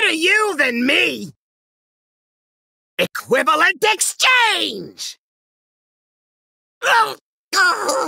Better you than me! Equivalent exchange! Oh,